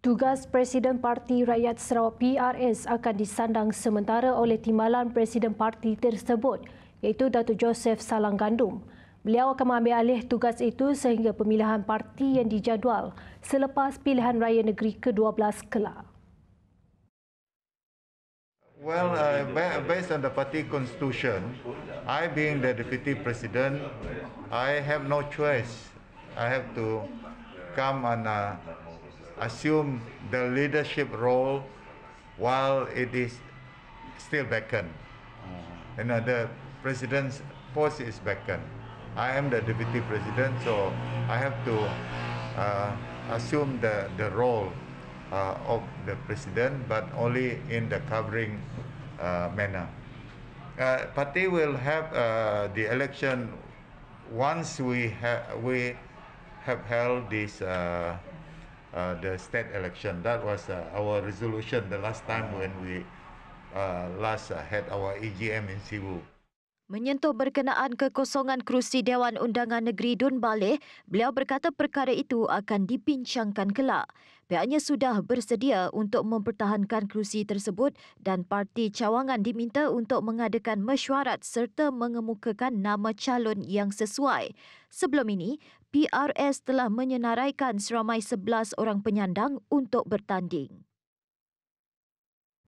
Tugas Presiden Parti Rakyat Sarawak PRS akan disandang sementara oleh timbalan Presiden Parti tersebut iaitu Datuk Joseph Salang Gandum. Beliau akan mengambil alih tugas itu sehingga pemilihan parti yang dijadual selepas pilihan raya negeri ke-12 kelak. Well, uh, based on the party constitution, I being the deputy president, I have no choice. I have to come and uh, assume the leadership role while it is still vacant. You oh. uh, know, the president's post is vacant. I am the deputy president, so I have to uh, assume the, the role uh, of the president, but only in the covering uh, manner. Uh, party will have uh, the election once we, ha- we have held this uh, uh, the state election. That was uh, our resolution the last time when we uh, last uh, had our AGM in Cebu. Menyentuh berkenaan kekosongan kerusi Dewan Undangan Negeri Dun Baleh, beliau berkata perkara itu akan dipincangkan kelak. Pihaknya sudah bersedia untuk mempertahankan kerusi tersebut dan parti cawangan diminta untuk mengadakan mesyuarat serta mengemukakan nama calon yang sesuai. Sebelum ini, PRS telah menyenaraikan seramai 11 orang penyandang untuk bertanding.